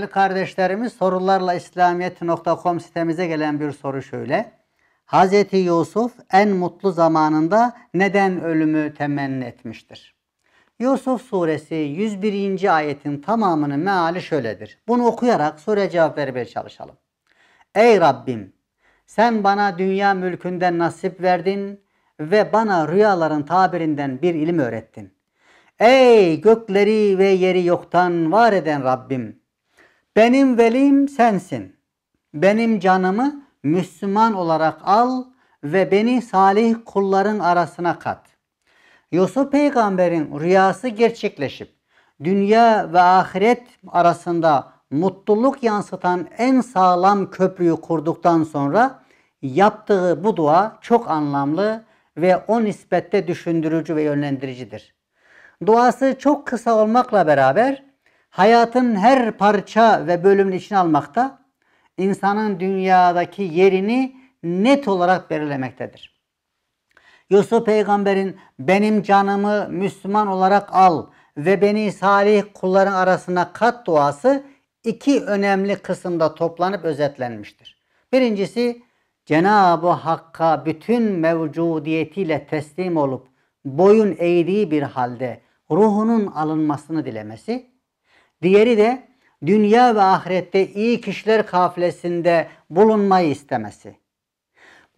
Değerli kardeşlerimiz sorularla İslamiyet.com sitemize gelen bir soru şöyle. Hz. Yusuf en mutlu zamanında neden ölümü temenni etmiştir? Yusuf suresi 101. ayetin tamamının meali şöyledir. Bunu okuyarak soruya cevap vermeye çalışalım. Ey Rabbim! Sen bana dünya mülkünden nasip verdin ve bana rüyaların tabirinden bir ilim öğrettin. Ey gökleri ve yeri yoktan var eden Rabbim! Benim velim sensin. Benim canımı Müslüman olarak al ve beni salih kulların arasına kat. Yusuf peygamberin rüyası gerçekleşip dünya ve ahiret arasında mutluluk yansıtan en sağlam köprüyü kurduktan sonra yaptığı bu dua çok anlamlı ve o nispette düşündürücü ve yönlendiricidir. Duası çok kısa olmakla beraber hayatın her parça ve bölümünü içine almakta, insanın dünyadaki yerini net olarak belirlemektedir. Yusuf peygamberin benim canımı Müslüman olarak al ve beni salih kulların arasına kat duası iki önemli kısımda toplanıp özetlenmiştir. Birincisi Cenab-ı Hakk'a bütün mevcudiyetiyle teslim olup boyun eğdiği bir halde ruhunun alınmasını dilemesi. Diğeri de dünya ve ahirette iyi kişiler kafilesinde bulunmayı istemesi.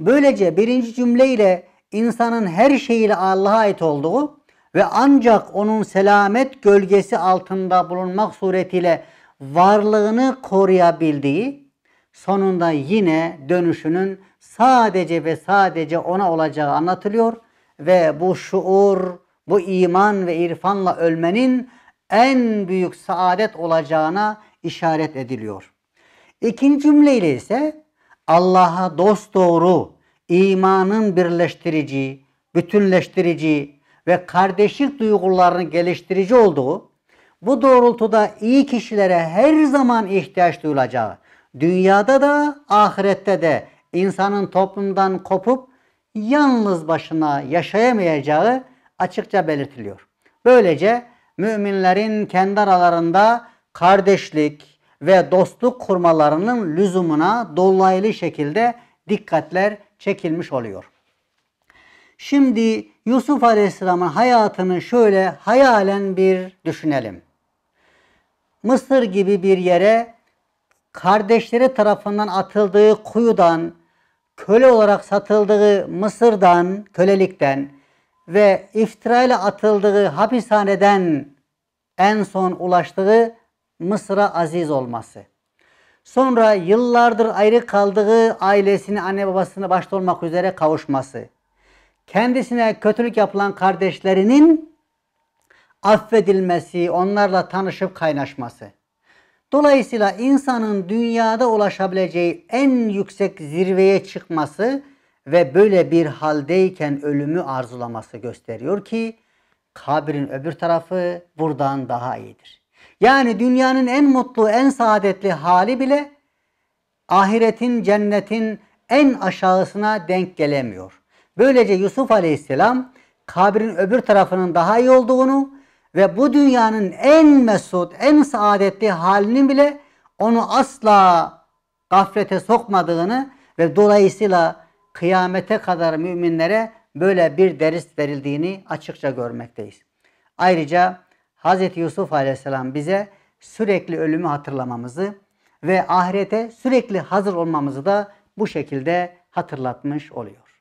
Böylece birinci cümleyle insanın her şeyiyle Allah'a ait olduğu ve ancak onun selamet gölgesi altında bulunmak suretiyle varlığını koruyabildiği sonunda yine dönüşünün sadece ve sadece ona olacağı anlatılıyor ve bu şuur, bu iman ve irfanla ölmenin en büyük saadet olacağına işaret ediliyor. İkinci cümleyle ise Allah'a dost doğru imanın birleştirici, bütünleştirici ve kardeşlik duygularını geliştirici olduğu, bu doğrultuda iyi kişilere her zaman ihtiyaç duyulacağı, dünyada da ahirette de insanın toplumdan kopup yalnız başına yaşayamayacağı açıkça belirtiliyor. Böylece müminlerin kendi aralarında kardeşlik ve dostluk kurmalarının lüzumuna dolaylı şekilde dikkatler çekilmiş oluyor. Şimdi Yusuf Aleyhisselam'ın hayatını şöyle hayalen bir düşünelim. Mısır gibi bir yere kardeşleri tarafından atıldığı kuyudan, köle olarak satıldığı Mısır'dan, kölelikten ve iftirayla atıldığı hapishaneden en son ulaştığı Mısır'a aziz olması. Sonra yıllardır ayrı kaldığı ailesini, anne babasını başta olmak üzere kavuşması. Kendisine kötülük yapılan kardeşlerinin affedilmesi, onlarla tanışıp kaynaşması. Dolayısıyla insanın dünyada ulaşabileceği en yüksek zirveye çıkması ve böyle bir haldeyken ölümü arzulaması gösteriyor ki kabrin öbür tarafı buradan daha iyidir. Yani dünyanın en mutlu, en saadetli hali bile ahiretin, cennetin en aşağısına denk gelemiyor. Böylece Yusuf Aleyhisselam kabrin öbür tarafının daha iyi olduğunu ve bu dünyanın en mesut, en saadetli halinin bile onu asla gaflete sokmadığını ve dolayısıyla kıyamete kadar müminlere böyle bir ders verildiğini açıkça görmekteyiz. Ayrıca Hz. Yusuf aleyhisselam bize sürekli ölümü hatırlamamızı ve ahirete sürekli hazır olmamızı da bu şekilde hatırlatmış oluyor.